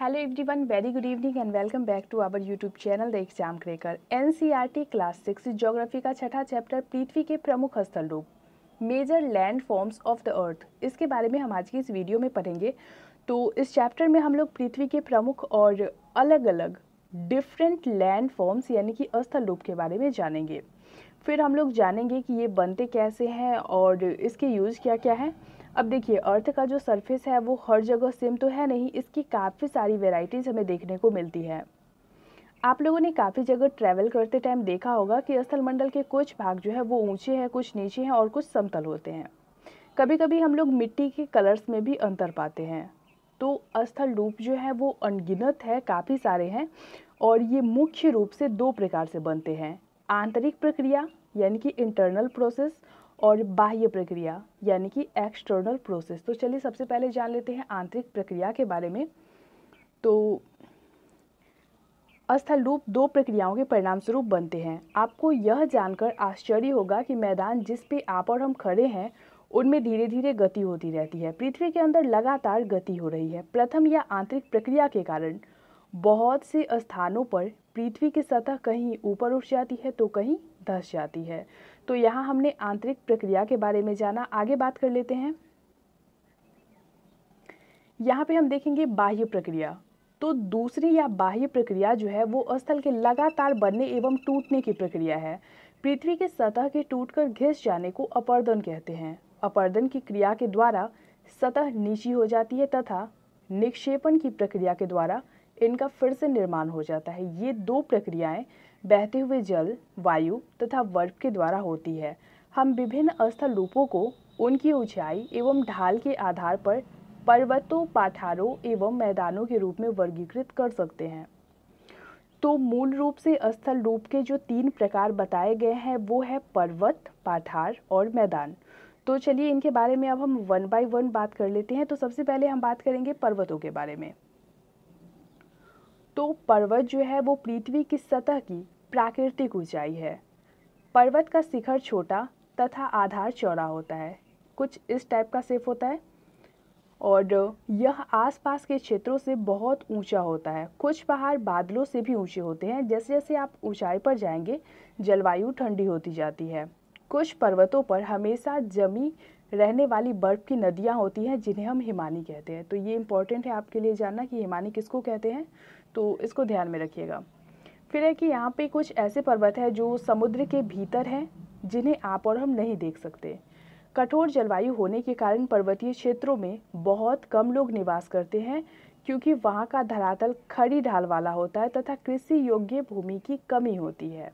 hello everyone very good evening and welcome back to our YouTube channel the exam cracker NCERT class six geography का छठा chapter पृथ्वी के प्रमुख स्थल रूप major land forms of the earth इसके बारे में हम आज की इस वीडियो में पढ़ेंगे तो इस चैप्टर में हम लोग पृथ्वी के प्रमुख और अलग अलग डिफरेंट लैंड फॉर्म्स यानी कि स्थल रूप के बारे में जानेंगे फिर हम लोग जानेंगे कि ये बनते कैसे हैं और इसके यूज़ क्या क्या है अब देखिए अर्थ का जो सरफेस है वो हर जगह सेम तो है नहीं इसकी काफ़ी सारी वेराइटीज़ हमें देखने को मिलती है आप लोगों ने काफ़ी जगह ट्रैवल करते टाइम देखा होगा कि मंडल के कुछ भाग जो है वो ऊंचे हैं कुछ नीचे हैं और कुछ समतल होते हैं कभी कभी हम लोग मिट्टी के कलर्स में भी अंतर पाते हैं तो स्थल रूप जो है वो अनगिनत है काफ़ी सारे हैं और ये मुख्य रूप से दो प्रकार से बनते हैं आंतरिक प्रक्रिया यानी कि इंटरनल प्रोसेस और बाह्य प्रक्रिया यानी कि एक्सटर्नल प्रोसेस तो चलिए सबसे पहले जान लेते हैं आंतरिक प्रक्रिया के बारे में तो अस्थल रूप दो प्रक्रियाओं के परिणाम स्वरूप बनते हैं आपको यह जानकर आश्चर्य होगा कि मैदान जिस पे आप और हम खड़े हैं उनमें धीरे धीरे गति होती रहती है पृथ्वी के अंदर लगातार गति हो रही है प्रथम या आंतरिक प्रक्रिया के कारण बहुत से स्थानों पर पृथ्वी की सतह कहीं ऊपर उठ जाती है तो कहीं धस जाती है तो यहाँ हमने आंतरिक प्रक्रिया के बारे में जाना आगे बात कर लेते हैं यहाँ पे हम देखेंगे बाह्य प्रक्रिया तो दूसरी या बाह्य प्रक्रिया जो है वो स्थल के लगातार बढ़ने एवं टूटने की प्रक्रिया है पृथ्वी के सतह के टूटकर घिस जाने को अपर्दन कहते हैं अपर्दन की क्रिया के द्वारा सतह नीची हो जाती है तथा निक्षेपण की प्रक्रिया के द्वारा इनका फिर से निर्माण हो जाता है ये दो प्रक्रियाएं बहते हुए जल वायु तथा वर्फ के द्वारा होती है हम विभिन्न अस्थल रूपों को उनकी ऊंचाई एवं ढाल के आधार पर पर्वतों पाठारों एवं मैदानों के रूप में वर्गीकृत कर सकते हैं तो मूल रूप से स्थल रूप के जो तीन प्रकार बताए गए हैं वो है पर्वत पाठार और मैदान तो चलिए इनके बारे में अब हम वन बाय वन बात कर लेते हैं तो सबसे पहले हम बात करेंगे पर्वतों के बारे में तो पर्वत जो है वो पृथ्वी की सतह की प्राकृतिक ऊंचाई है पर्वत का शिखर छोटा तथा आधार चौड़ा होता है कुछ इस टाइप का सेफ होता है और यह आसपास के क्षेत्रों से बहुत ऊंचा होता है कुछ पहाड़ बादलों से भी ऊंचे होते हैं जैसे जैसे आप ऊंचाई पर जाएंगे जलवायु ठंडी होती जाती है कुछ पर्वतों पर हमेशा जमी रहने वाली बर्फ़ की नदियाँ होती हैं जिन्हें हम हिमानी कहते हैं तो ये इम्पोर्टेंट है आपके लिए जानना कि हिमानी किसको कहते हैं तो इसको ध्यान में रखिएगा फिर है कि यहाँ पे कुछ ऐसे पर्वत हैं जो समुद्र के भीतर हैं जिन्हें आप और हम नहीं देख सकते कठोर जलवायु होने के कारण पर्वतीय क्षेत्रों में बहुत कम लोग निवास करते हैं क्योंकि वहाँ का धरातल खड़ी ढाल वाला होता है तथा कृषि योग्य भूमि की कमी होती है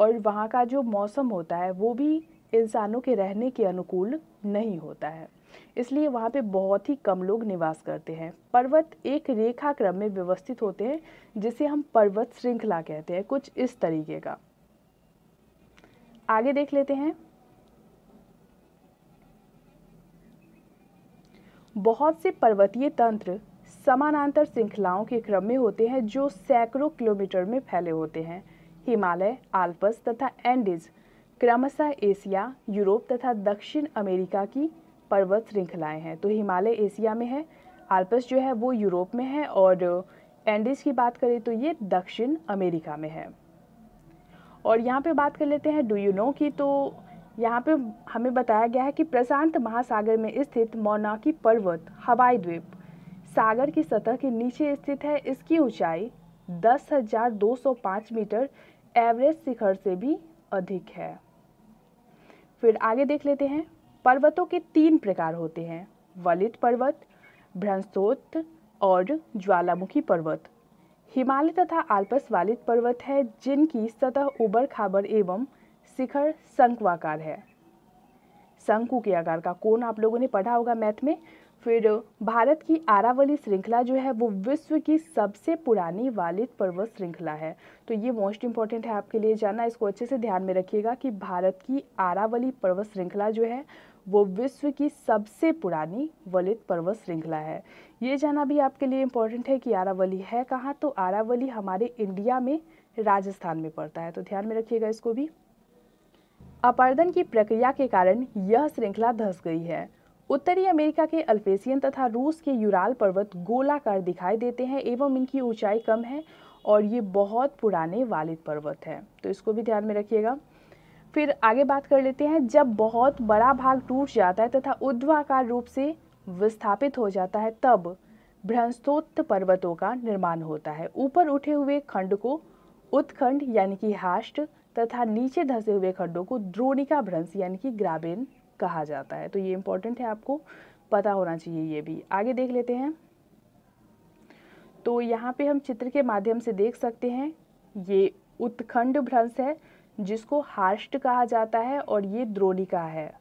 और वहाँ का जो मौसम होता है वो भी इंसानों के रहने के अनुकूल नहीं होता है इसलिए वहाँ पे बहुत ही कम लोग निवास करते हैं पर्वत एक रेखा क्रम में व्यवस्थित होते हैं जिसे हम पर्वत श्रृंखला कहते हैं कुछ इस तरीके का आगे देख लेते हैं बहुत से पर्वतीय तंत्र समानांतर श्रृंखलाओं के क्रम में होते हैं जो सैकड़ों किलोमीटर में फैले होते हैं हिमालय आल्पस तथा एंडीज क्रमशः एशिया यूरोप तथा दक्षिण अमेरिका की पर्वत श्रृंखलाएं हैं तो हिमालय एशिया में है आल्पस जो है वो यूरोप में है और एंडीज़ की बात करें तो ये दक्षिण अमेरिका में है और यहाँ पे बात कर लेते हैं डू यू नो की तो यहाँ पे हमें बताया गया है कि प्रशांत महासागर में स्थित मौनाकी पर्वत हवाई द्वीप सागर की सतह के नीचे स्थित है इसकी ऊंचाई 10,205 मीटर एवरेज शिखर से भी अधिक है फिर आगे देख लेते हैं पर्वतों के तीन प्रकार होते हैं वलित पर्वत भ्रंसोत्त और ज्वालामुखी पर्वत हिमालय तथा आल्पस वालित पर्वत है जिनकी सतह उबर खाबर एवं शिखर शंकुआकार है शंकु के आकार का कोण आप लोगों ने पढ़ा होगा मैथ में फिर भारत की आरावली श्रृंखला जो है वो विश्व की सबसे पुरानी वालित पर्वत श्रृंखला है तो ये मोस्ट इंपॉर्टेंट है आपके लिए जाना इसको अच्छे से ध्यान में रखिएगा कि भारत की आरावली पर्वत श्रृंखला जो है वो विश्व की सबसे पुरानी वलित पर्वत श्रृंखला है ये जाना भी आपके लिए इम्पोर्टेंट है कि आरावली है कहाँ तो आरावली हमारे इंडिया में राजस्थान में पड़ता है तो ध्यान में रखिएगा इसको भी अपर्दन की प्रक्रिया के कारण यह श्रृंखला धस गई है उत्तरी अमेरिका के अल्पेशियन तथा रूस के यूराल पर्वत गोलाकार दिखाई देते हैं एवं इनकी ऊंचाई कम है और ये बहुत पुराने वालिद पर्वत है तो इसको भी ध्यान में रखिएगा फिर आगे बात कर लेते हैं जब बहुत बड़ा भाग टूट जाता है तथा उद्वाकार रूप से विस्थापित हो जाता है तब भ्रंस्तोत्त पर्वतों का निर्माण होता है ऊपर उठे हुए खंड को उत्खंड यानी कि हाष्ट तथा नीचे धसे हुए खंडों को द्रोणिका भ्रंश यानी कि ग्राबेन कहा जाता है तो ये इंपॉर्टेंट है आपको पता होना चाहिए ये भी आगे देख लेते हैं तो यहाँ पे हम चित्र के माध्यम से देख सकते हैं ये उत्खंड भ्रंश है जिसको हार्ष्ट कहा जाता है और ये द्रोणिका है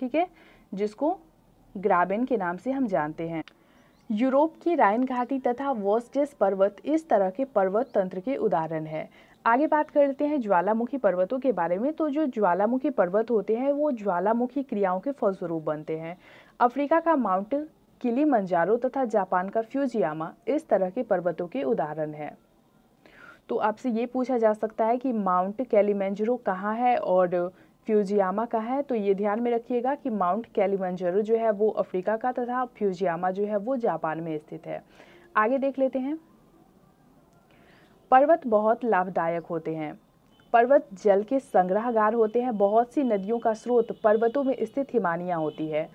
ठीक है जिसको ग्राबेन के नाम से हम जानते हैं यूरोप की राइन घाटी तथा वोस्टेस पर्वत इस तरह के पर्वत तंत्र के उदाहरण है आगे बात करते हैं ज्वालामुखी पर्वतों के बारे में तो जो ज्वालामुखी पर्वत होते हैं वो ज्वालामुखी क्रियाओं के फलस्वरूप बनते हैं अफ्रीका का माउंट किली मंजारो तथा जापान का फ्यूजियामा इस तरह के पर्वतों के उदाहरण है तो आपसे ये पूछा जा सकता है कि माउंट कैलीमेंजरो कहाँ है और फ्यूजियामा का है तो ये ध्यान में रखिएगा कि माउंट कैलीमेंजरो जो है वो अफ्रीका का तथा फ्यूजियामा जो है वो जापान में स्थित है आगे देख लेते हैं पर्वत बहुत लाभदायक होते हैं पर्वत जल के संग्रहगार होते हैं बहुत सी नदियों का स्रोत पर्वतों में स्थित हिमानियाँ होती है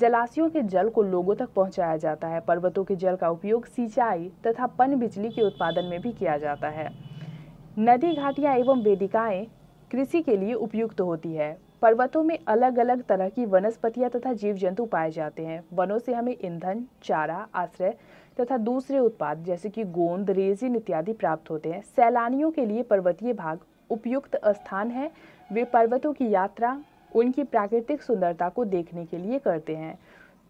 जलाशयों के जल को लोगों तक पहुंचाया जाता है पर्वतों के जल का उपयोग सिंचाई तथा पन बिजली के उत्पादन में भी किया जाता है नदी घाटियाँ एवं वेदिकाएँ कृषि के लिए उपयुक्त तो होती है पर्वतों में अलग अलग तरह की वनस्पतियां तथा जीव जंतु पाए जाते हैं वनों से हमें ईंधन चारा आश्रय तथा दूसरे उत्पाद जैसे कि गोंद रेजिन इत्यादि प्राप्त होते हैं सैलानियों के लिए पर्वतीय भाग उपयुक्त स्थान है वे पर्वतों की यात्रा उनकी प्राकृतिक सुंदरता को देखने के लिए करते हैं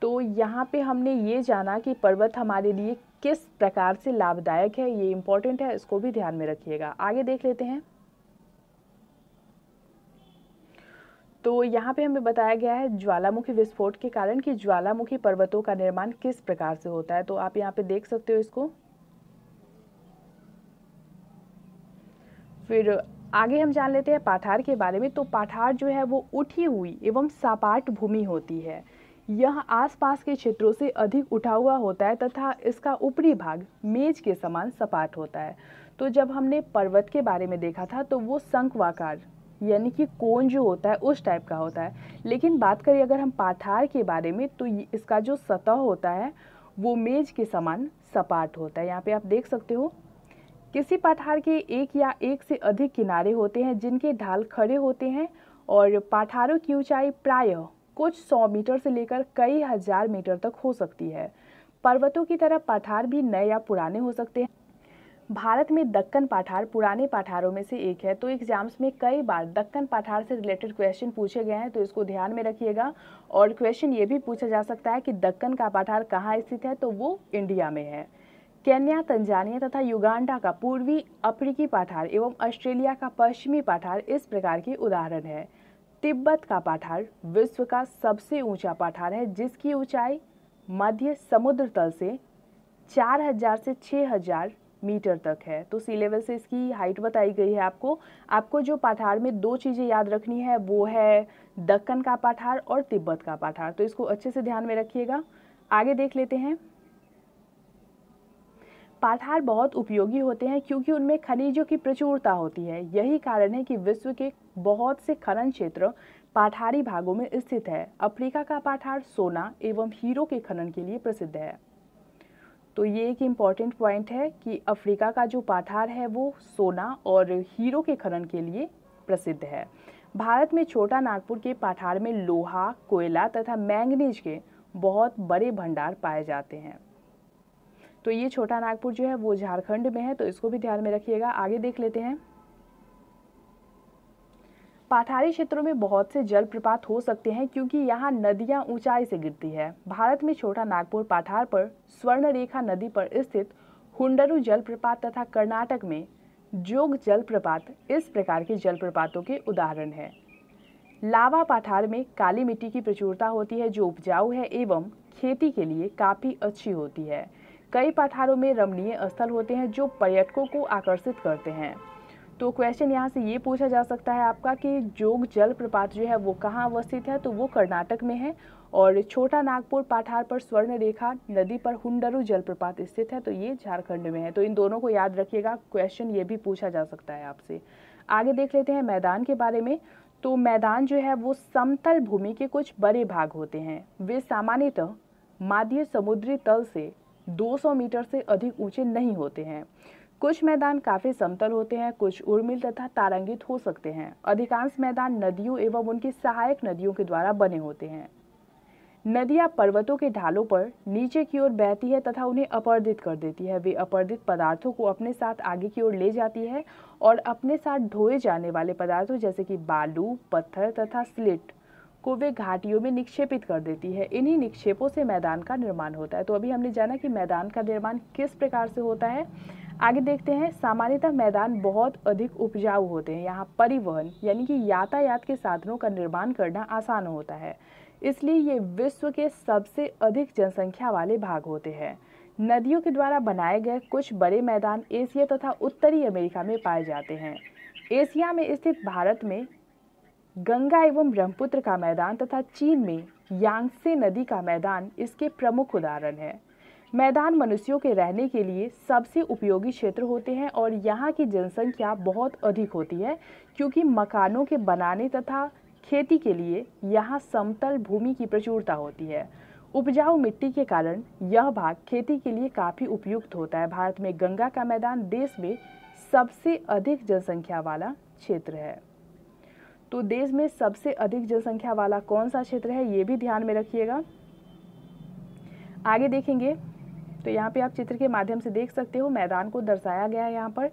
तो यहाँ पे हमने ये जाना कि पर्वत हमारे लिए किस प्रकार से लाभदायक है ये इम्पोर्टेंट है इसको भी ध्यान में रखिएगा आगे देख लेते हैं तो यहाँ पे हमें बताया गया है ज्वालामुखी विस्फोट के कारण कि ज्वालामुखी पर्वतों का निर्माण किस प्रकार से होता है तो आप यहाँ पे देख सकते हो इसको फिर आगे हम जान लेते हैं पाठार के बारे में तो पाठार जो है वो उठी हुई एवं सापाट भूमि होती है यह आसपास के क्षेत्रों से अधिक उठा हुआ होता है तथा इसका ऊपरी भाग मेज के समान सपाट होता है तो जब हमने पर्वत के बारे में देखा था तो वो संकवाकार यानी कि कोन जो होता है उस टाइप का होता है लेकिन बात करें अगर हम पाठार के बारे में तो इसका जो सतह होता है वो मेज के समान सपाट होता है यहाँ पे आप देख सकते हो किसी पाठार के एक या एक से अधिक किनारे होते हैं जिनके ढाल खड़े होते हैं और पाठारों की ऊंचाई प्रायः कुछ सौ मीटर से लेकर कई हजार मीटर तक हो सकती है पर्वतों की तरह पाठार भी नए या पुराने हो सकते हैं भारत में दक्कन पाठार पुराने पाठारों में से एक है तो एग्जाम्स में कई बार दक्कन पाठार से रिलेटेड क्वेश्चन पूछे गए हैं तो इसको ध्यान में रखिएगा और क्वेश्चन ये भी पूछा जा सकता है कि दक्कन का पाठार कहाँ स्थित है तो वो इंडिया में है केन्या तंजानिया तथा युगांडा का पूर्वी अफ्रीकी पाठार एवं ऑस्ट्रेलिया का पश्चिमी पाठार इस प्रकार की उदाहरण है तिब्बत का पाठार विश्व का सबसे ऊंचा पाठार है जिसकी ऊंचाई मध्य समुद्र तल से 4000 से 6000 मीटर तक है तो सी लेवल से इसकी हाइट बताई गई है आपको आपको जो पाठार में दो चीज़ें याद रखनी है वो है दक्कन का पाठार और तिब्बत का पाठार तो इसको अच्छे से ध्यान में रखिएगा आगे देख लेते हैं पाठार बहुत उपयोगी होते हैं क्योंकि उनमें खनिजों की प्रचुरता होती है यही कारण है कि विश्व के बहुत से खनन क्षेत्र पाठारी भागों में स्थित है अफ्रीका का पाठार सोना एवं हीरो के खनन के लिए प्रसिद्ध है तो ये एक इम्पॉर्टेंट पॉइंट है कि अफ्रीका का जो पाठार है वो सोना और हीरो के खनन के लिए प्रसिद्ध है भारत में छोटा नागपुर के पाठार में लोहा कोयला तथा मैंगनीज के बहुत बड़े भंडार पाए जाते हैं तो ये छोटा नागपुर जो है वो झारखंड में है तो इसको भी ध्यान में रखिएगा आगे देख लेते हैं पाठारी क्षेत्रों में बहुत से जलप्रपात हो सकते हैं क्योंकि यहाँ नदियाँ ऊंचाई से गिरती है भारत में छोटा नागपुर पाठार पर स्वर्ण रेखा नदी पर स्थित हुंडरू जलप्रपात तथा कर्नाटक में जोग जलप्रपात इस प्रकार के जलप्रपातों के उदाहरण है लावा पाठार में काली मिट्टी की प्रचुरता होती है जो उपजाऊ है एवं खेती के लिए काफ़ी अच्छी होती है कई पठारों में रमणीय स्थल होते हैं जो पर्यटकों को आकर्षित करते हैं तो क्वेश्चन यहाँ से ये पूछा जा सकता है आपका कि जोग जलप्रपात जो है वो कहाँ अवस्थित है तो वो कर्नाटक में है और छोटा नागपुर पाठार पर स्वर्ण रेखा नदी पर हुंडरू जलप्रपात स्थित है तो ये झारखंड में है तो इन दोनों को याद रखिएगा क्वेश्चन ये भी पूछा जा सकता है आपसे आगे देख लेते हैं मैदान के बारे में तो मैदान जो है वो समतल भूमि के कुछ बड़े भाग होते हैं वे सामान्यतः माध्य समुद्री तल से 200 मीटर से अधिक ऊंचे नहीं होते हैं कुछ मैदान काफ़ी समतल होते हैं कुछ उर्मिल तथा तारंगित हो सकते हैं अधिकांश मैदान नदियों एवं उनकी सहायक नदियों के द्वारा बने होते हैं नदियाँ पर्वतों के ढालों पर नीचे की ओर बहती है तथा उन्हें अपर्दित कर देती है वे अपर्दित पदार्थों को अपने साथ आगे की ओर ले जाती है और अपने साथ ढोए जाने वाले पदार्थों जैसे कि बालू पत्थर तथा स्लिट को वे घाटियों में निक्षेपित कर देती है इन्हीं निक्षेपों से मैदान का निर्माण होता है तो अभी हमने जाना कि मैदान का निर्माण किस प्रकार से होता है आगे देखते हैं सामान्यतः मैदान बहुत अधिक उपजाऊ होते हैं यहाँ परिवहन यानी कि यातायात के साधनों का निर्माण करना आसान होता है इसलिए ये विश्व के सबसे अधिक जनसंख्या वाले भाग होते हैं नदियों के द्वारा बनाए गए कुछ बड़े मैदान एशिया तथा उत्तरी अमेरिका में पाए जाते हैं एशिया में स्थित भारत में गंगा एवं ब्रह्मपुत्र का मैदान तथा चीन में यांगसे नदी का मैदान इसके प्रमुख उदाहरण है मैदान मनुष्यों के रहने के लिए सबसे उपयोगी क्षेत्र होते हैं और यहाँ की जनसंख्या बहुत अधिक होती है क्योंकि मकानों के बनाने तथा खेती के लिए यहाँ समतल भूमि की प्रचुरता होती है उपजाऊ मिट्टी के कारण यह भाग खेती के लिए काफ़ी उपयुक्त होता है भारत में गंगा का मैदान देश में सबसे अधिक जनसंख्या वाला क्षेत्र है तो देश में सबसे अधिक जनसंख्या वाला कौन सा क्षेत्र है ये भी ध्यान में रखिएगा आगे देखेंगे तो यहाँ पे आप चित्र के माध्यम से देख सकते हो मैदान को दर्शाया गया है यहाँ पर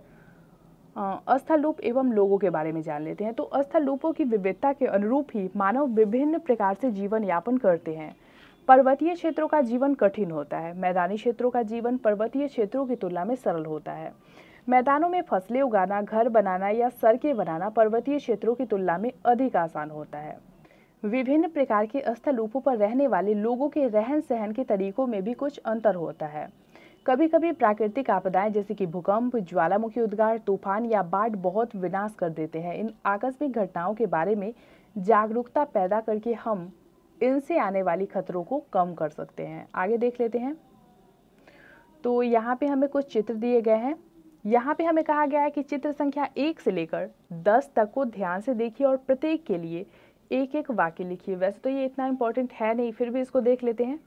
अस्थल एवं लोगों के बारे में जान लेते हैं तो अस्थल की विविधता के अनुरूप ही मानव विभिन्न प्रकार से जीवन यापन करते हैं पर्वतीय क्षेत्रों का जीवन कठिन होता है मैदानी क्षेत्रों का जीवन पर्वतीय क्षेत्रों की तुलना में सरल होता है मैदानों में फसलें उगाना घर बनाना या सड़कें बनाना पर्वतीय क्षेत्रों की तुलना में अधिक आसान होता है विभिन्न प्रकार के रूपों पर रहने वाले लोगों के रहन सहन के तरीकों में भी कुछ अंतर होता है कभी कभी प्राकृतिक आपदाएं जैसे कि भूकंप ज्वालामुखी उद्गार तूफान या बाढ़ बहुत विनाश कर देते हैं इन आकस्मिक घटनाओं के बारे में जागरूकता पैदा करके हम इनसे आने वाली खतरों को कम कर सकते हैं आगे देख लेते हैं तो यहाँ पे हमें कुछ चित्र दिए गए हैं यहाँ पे हमें कहा गया है कि चित्र संख्या एक से लेकर दस तक को ध्यान से देखिए और प्रत्येक के लिए एक एक वाक्य लिखिए वैसे तो ये इतना इम्पोर्टेंट है नहीं फिर भी इसको देख लेते हैं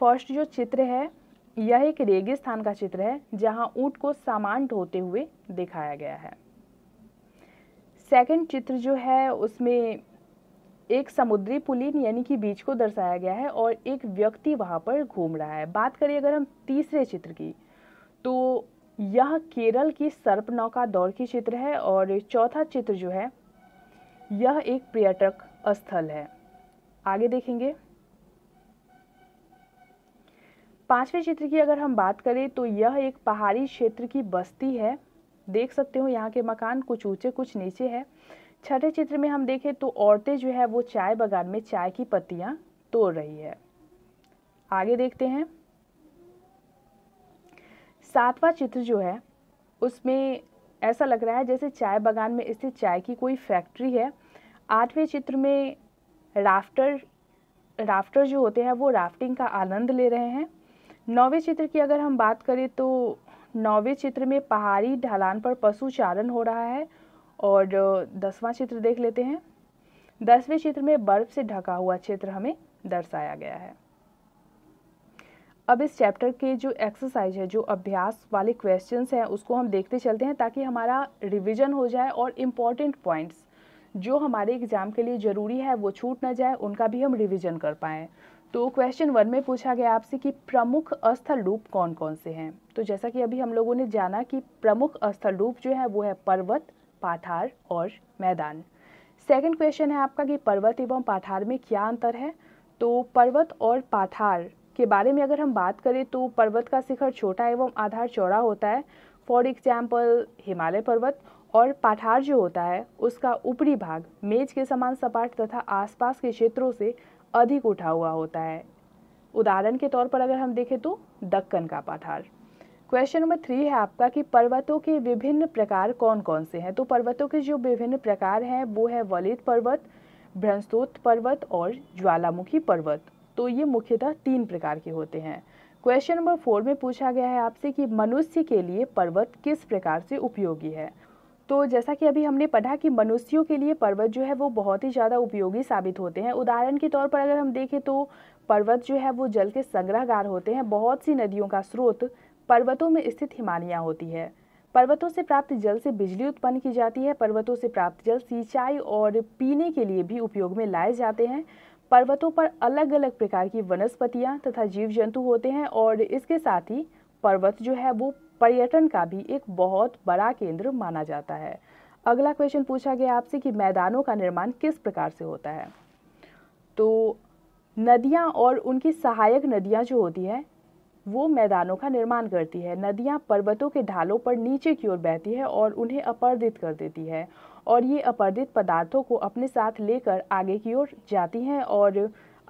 फर्स्ट जो चित्र है यह एक रेगिस्तान का चित्र है जहाँ ऊँट को सामान ढोते हुए दिखाया गया है सेकंड चित्र जो है उसमें एक समुद्री पुलिन यानी कि बीच को दर्शाया गया है और एक व्यक्ति वहाँ पर घूम रहा है बात करें अगर हम तीसरे चित्र की तो यह केरल की सर्पनौका दौर की चित्र है और चौथा चित्र जो है यह एक पर्यटक स्थल है आगे देखेंगे पांचवें चित्र की अगर हम बात करें तो यह एक पहाड़ी क्षेत्र की बस्ती है देख सकते हो यहाँ के मकान कुछ ऊंचे कुछ नीचे है छठे चित्र में हम देखें तो औरतें जो है वो चाय बगान में चाय की पत्तियाँ तोड़ रही है आगे देखते हैं सातवां चित्र जो है उसमें ऐसा लग रहा है जैसे चाय बागान में स्थित चाय की कोई फैक्ट्री है आठवें चित्र में राफ्टर राफ्टर जो होते हैं वो राफ्टिंग का आनंद ले रहे हैं नौवें चित्र की अगर हम बात करें तो नौवें चित्र में पहाड़ी ढलान पर पशु चारण हो रहा है और दसवां चित्र देख लेते हैं दसवें चित्र में बर्फ़ से ढका हुआ क्षेत्र हमें दर्शाया गया है अब इस चैप्टर के जो एक्सरसाइज है जो अभ्यास वाले क्वेश्चंस हैं उसको हम देखते चलते हैं ताकि हमारा रिवीजन हो जाए और इम्पॉर्टेंट पॉइंट्स जो हमारे एग्ज़ाम के लिए ज़रूरी है वो छूट ना जाए उनका भी हम रिवीजन कर पाएँ तो क्वेश्चन वन में पूछा गया आपसे कि प्रमुख स्थल रूप कौन कौन से हैं तो जैसा कि अभी हम लोगों ने जाना कि प्रमुख स्थल रूप जो है वो है पर्वत पाठार और मैदान सेकंड क्वेश्चन है आपका कि पर्वत एवं पाठार में क्या अंतर है तो पर्वत और पाठार के बारे में अगर हम बात करें तो पर्वत का शिखर छोटा एवं आधार चौड़ा होता है फॉर एग्जाम्पल हिमालय पर्वत और पाठार जो होता है उसका ऊपरी भाग मेज के समान सपाट तथा आसपास के क्षेत्रों से अधिक उठा हुआ होता है उदाहरण के तौर पर अगर हम देखें तो दक्कन का पाठार क्वेश्चन नंबर थ्री है आपका कि पर्वतों के विभिन्न प्रकार कौन कौन से हैं तो पर्वतों के जो विभिन्न प्रकार हैं वो है वलित पर्वत भ्रंसोत पर्वत और ज्वालामुखी पर्वत तो ये मुख्यतः तीन प्रकार के होते हैं क्वेश्चन नंबर फोर में पूछा गया है आपसे कि मनुष्य के लिए पर्वत किस प्रकार से उपयोगी है तो जैसा कि अभी हमने पढ़ा कि मनुष्यों के लिए पर्वत जो है वो बहुत ही ज़्यादा उपयोगी साबित होते हैं उदाहरण के तौर पर अगर हम देखें तो पर्वत जो है वो जल के संग्रहगार होते हैं बहुत सी नदियों का स्रोत पर्वतों में स्थित हिमालयाँ होती है पर्वतों से प्राप्त जल से बिजली उत्पन्न की जाती है पर्वतों से प्राप्त जल सिंचाई और पीने के लिए भी उपयोग में लाए जाते हैं पर्वतों पर अलग अलग प्रकार की वनस्पतियाँ तथा जीव जंतु होते हैं और इसके साथ ही पर्वत जो है वो पर्यटन का भी एक बहुत बड़ा केंद्र माना जाता है अगला क्वेश्चन पूछा गया आपसे कि मैदानों का निर्माण किस प्रकार से होता है तो नदियाँ और उनकी सहायक नदियाँ जो होती हैं वो मैदानों का निर्माण करती है नदियाँ पर्वतों के ढालों पर नीचे की ओर बहती है और उन्हें अपर्दित कर देती है और ये अपर्दित पदार्थों को अपने साथ लेकर आगे की ओर जाती हैं और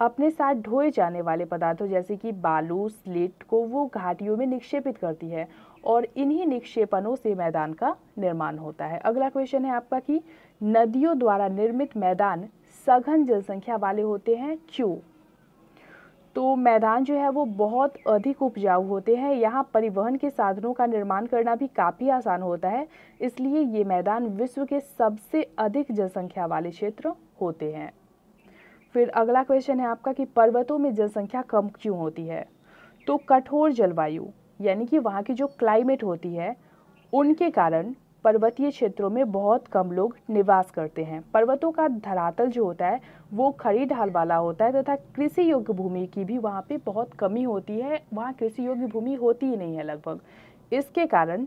अपने साथ ढोए जाने वाले पदार्थों जैसे कि बालू स्लेट को वो घाटियों में निक्षेपित करती है और इन्हीं निक्षेपणों से मैदान का निर्माण होता है अगला क्वेश्चन है आपका कि नदियों द्वारा निर्मित मैदान सघन जनसंख्या वाले होते हैं क्यों तो मैदान जो है वो बहुत अधिक उपजाऊ होते हैं यहाँ परिवहन के साधनों का निर्माण करना भी काफ़ी आसान होता है इसलिए ये मैदान विश्व के सबसे अधिक जनसंख्या वाले क्षेत्र होते हैं फिर अगला क्वेश्चन है आपका कि पर्वतों में जनसंख्या कम क्यों होती है तो कठोर जलवायु यानी कि वहाँ की जो क्लाइमेट होती है उनके कारण पर्वतीय क्षेत्रों में बहुत कम लोग निवास करते हैं पर्वतों का धरातल जो होता है वो खड़ी ढाल वाला होता है तथा कृषि योग्य भूमि की भी वहाँ पे बहुत कमी होती है वहाँ कृषि योग्य भूमि होती ही नहीं है लगभग इसके कारण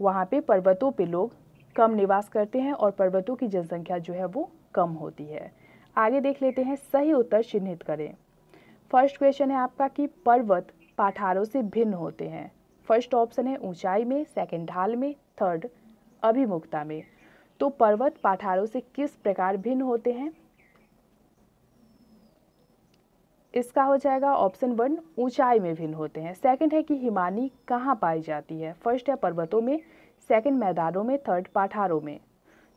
वहाँ पे पर्वतों पे लोग कम निवास करते हैं और पर्वतों की जनसंख्या जो है वो कम होती है आगे देख लेते हैं सही उत्तर चिन्हित करें फर्स्ट क्वेश्चन है आपका कि पर्वत पाठारों से भिन्न होते हैं फर्स्ट ऑप्शन है ऊंचाई में सेकंड ढाल में थर्ड अभिमुखता में तो पर्वत पाठारों से किस प्रकार भिन्न होते हैं इसका हो जाएगा ऑप्शन वन ऊंचाई में भिन्न होते हैं सेकंड है कि हिमानी कहाँ पाई जाती है फर्स्ट है पर्वतों में सेकंड मैदानों में थर्ड पाठारों में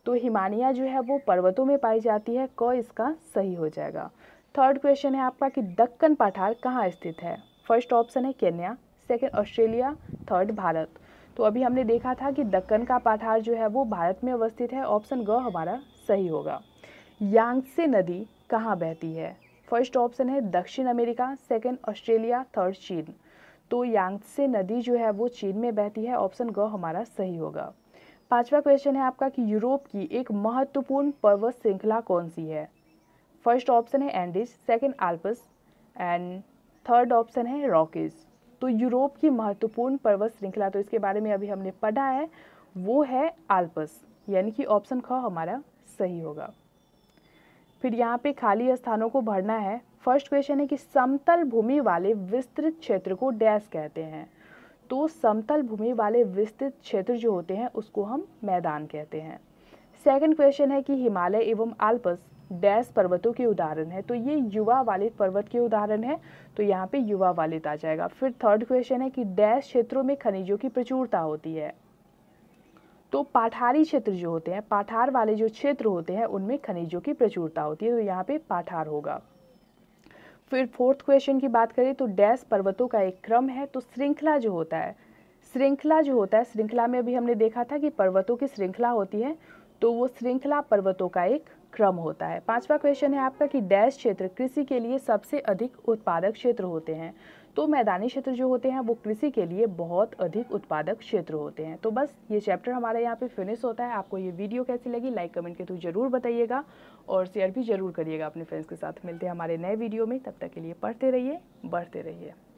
तो हिमानिया जो है वो पर्वतों में पाई जाती है क इसका सही हो जाएगा थर्ड क्वेश्चन है आपका कि दक्कन पठार कहाँ स्थित है फर्स्ट ऑप्शन है Kenya second Australia third Bharat तो अभी हमने देखा था कि दक्कन का पाठार जो है वो भारत में अवस्थित है ऑप्शन ग हमारा सही होगा यांगसे नदी कहाँ बहती है फर्स्ट ऑप्शन है दक्षिण अमेरिका सेकंड ऑस्ट्रेलिया थर्ड चीन तो यांगसे नदी जो है वो चीन में बहती है ऑप्शन ग हमारा सही होगा पांचवा क्वेश्चन है आपका कि यूरोप की एक महत्वपूर्ण पर्वत श्रृंखला कौन सी है फर्स्ट ऑप्शन है Andes second Alps and third option है रॉकीज़ तो यूरोप की महत्वपूर्ण पर्वत श्रृंखला तो इसके बारे में अभी हमने पढ़ा है वो है आल्पस यानी कि ऑप्शन ख हमारा सही होगा फिर यहाँ पे खाली स्थानों को भरना है फर्स्ट क्वेश्चन है कि समतल भूमि वाले विस्तृत क्षेत्र को डैश कहते हैं तो समतल भूमि वाले विस्तृत क्षेत्र जो होते हैं उसको हम मैदान कहते हैं सेकंड क्वेश्चन है कि हिमालय एवं आल्पस डैश पर्वतों के उदाहरण है तो ये युवा वालित पर्वत के उदाहरण है तो यहाँ पे युवा वालित आ जाएगा फिर थर्ड क्वेश्चन है कि डैश क्षेत्रों में खनिजों की प्रचुरता होती है तो पाठारी क्षेत्र जो होते हैं पाठार वाले जो क्षेत्र होते हैं उनमें खनिजों की प्रचुरता होती है तो यहाँ पे पाठार होगा फिर फोर्थ क्वेश्चन की बात करें तो डैश पर्वतों का एक क्रम है तो श्रृंखला जो होता है श्रृंखला जो होता है श्रृंखला में अभी हमने देखा था कि पर्वतों की श्रृंखला होती है तो वो श्रृंखला पर्वतों का एक क्रम होता है पांचवा क्वेश्चन है आपका कि डैश क्षेत्र कृषि के लिए सबसे अधिक उत्पादक क्षेत्र होते हैं तो मैदानी क्षेत्र जो होते हैं वो कृषि के लिए बहुत अधिक उत्पादक क्षेत्र होते हैं तो बस ये चैप्टर हमारे यहाँ पे फिनिश होता है आपको ये वीडियो कैसी लगी लाइक कमेंट के थ्रू जरूर बताइएगा और शेयर भी जरूर करिएगा अपने फ्रेंड्स के साथ मिलते हैं हमारे नए वीडियो में तब तक के लिए पढ़ते रहिए बढ़ते रहिए